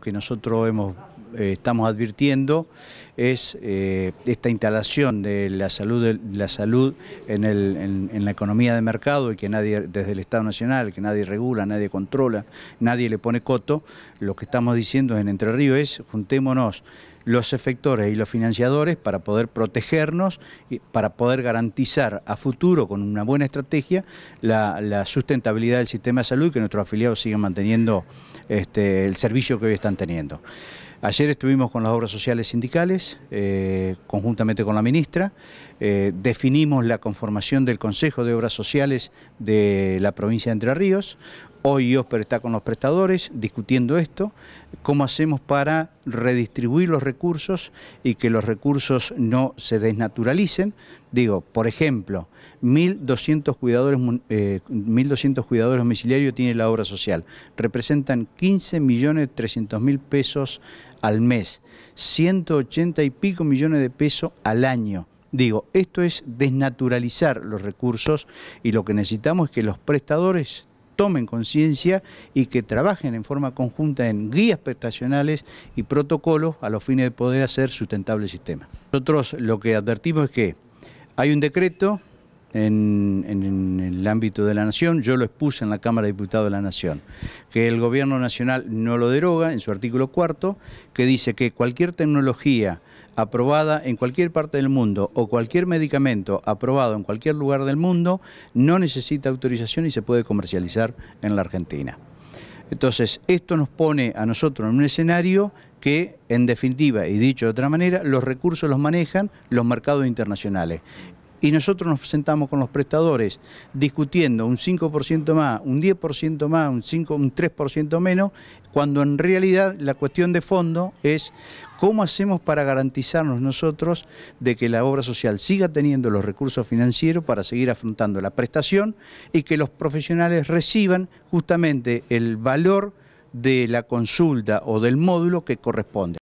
que nosotros hemos eh, estamos advirtiendo es eh, esta instalación de la salud, de la salud en, la economía de mercado y que nadie, desde el Estado Nacional, que nadie regula, nadie controla, nadie le pone coto, lo que estamos diciendo en Entre Ríos es juntémonos los efectores y los financiadores para poder protegernos, y para poder garantizar a futuro con una buena estrategia la, sustentabilidad del sistema de salud y que nuestros afiliados sigan manteniendo este, el servicio que hoy están teniendo. Ayer estuvimos con las obras sociales sindicales, eh, conjuntamente con la ministra, eh, definimos la conformación del Consejo de Obras Sociales de la provincia de Entre Ríos, Hoy Osper está con los prestadores discutiendo esto, cómo hacemos para redistribuir los recursos y que los recursos no se desnaturalicen. Digo, por ejemplo, 1.200 cuidadores, eh, cuidadores domiciliarios tiene la obra social. Representan 15.300.000 pesos al mes, 180 y pico millones de pesos al año. Digo, esto es desnaturalizar los recursos y lo que necesitamos es que los prestadores tomen conciencia y que trabajen en forma conjunta en guías prestacionales y protocolos a los fines de poder hacer sustentable el sistema. Nosotros lo que advertimos es que hay un decreto en, el ámbito de la Nación, yo lo expuse en la Cámara de Diputados de la Nación, que el Gobierno Nacional no lo deroga en su artículo cuarto, que dice que cualquier tecnología aprobada en cualquier parte del mundo o cualquier medicamento aprobado en cualquier lugar del mundo no necesita autorización y se puede comercializar en la Argentina. Entonces, esto nos pone a nosotros en un escenario que, en definitiva, y dicho de otra manera, los recursos los manejan los mercados internacionales y nosotros nos sentamos con los prestadores discutiendo un 5% más, un 10% más, un, 5, un 3% menos, cuando en realidad la cuestión de fondo es cómo hacemos para garantizarnos nosotros de que la obra social siga teniendo los recursos financieros para seguir afrontando la prestación y que los profesionales reciban justamente el valor de la consulta o del módulo que corresponde.